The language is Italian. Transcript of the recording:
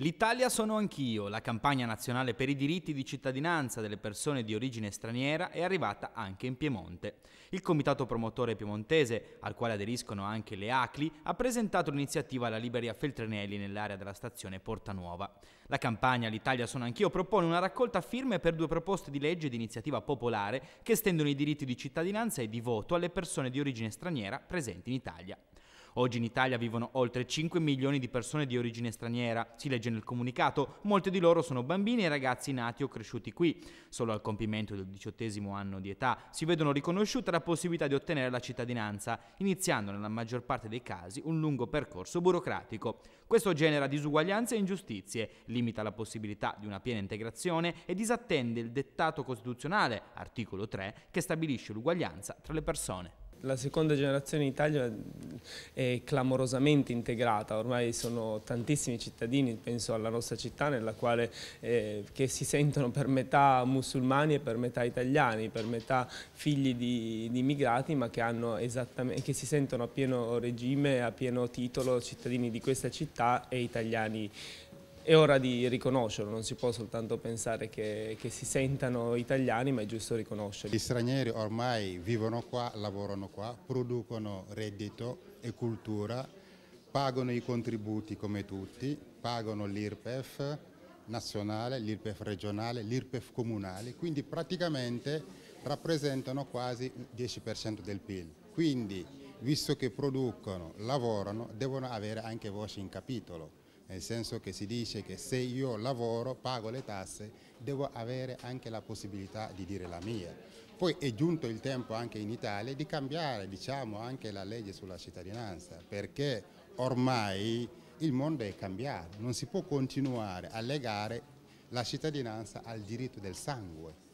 L'Italia sono anch'io, la campagna nazionale per i diritti di cittadinanza delle persone di origine straniera è arrivata anche in Piemonte. Il comitato promotore piemontese, al quale aderiscono anche le ACLI, ha presentato l'iniziativa alla Liberia Feltrinelli nell'area della stazione Porta Nuova. La campagna L'Italia sono anch'io propone una raccolta firme per due proposte di legge di iniziativa popolare che estendono i diritti di cittadinanza e di voto alle persone di origine straniera presenti in Italia. Oggi in Italia vivono oltre 5 milioni di persone di origine straniera, si legge nel comunicato, Molte di loro sono bambini e ragazzi nati o cresciuti qui. Solo al compimento del diciottesimo anno di età si vedono riconosciute la possibilità di ottenere la cittadinanza, iniziando nella maggior parte dei casi un lungo percorso burocratico. Questo genera disuguaglianze e ingiustizie, limita la possibilità di una piena integrazione e disattende il dettato costituzionale, articolo 3, che stabilisce l'uguaglianza tra le persone. La seconda generazione in Italia è clamorosamente integrata, ormai sono tantissimi cittadini, penso alla nostra città nella quale eh, si sentono per metà musulmani e per metà italiani, per metà figli di, di immigrati ma che, che, si sentono a pieno regime, a pieno titolo cittadini di questa città e italiani è ora di riconoscerlo, non si può soltanto pensare che, che, si sentano italiani, ma è giusto riconoscerli. Gli stranieri ormai vivono qua, lavorano qua, producono reddito e cultura, pagano i contributi come tutti, pagano l'IRPEF nazionale, l'IRPEF regionale, l'IRPEF comunale, quindi praticamente rappresentano quasi il 10% del PIL. Quindi, visto che producono, lavorano, devono avere anche voce in capitolo nel senso che si dice che se io lavoro, pago le tasse, devo avere anche la possibilità di dire la mia. Poi è giunto il tempo anche in Italia di cambiare diciamo, anche la legge sulla cittadinanza, perché ormai il mondo è cambiato, non si può continuare a legare la cittadinanza al diritto del sangue.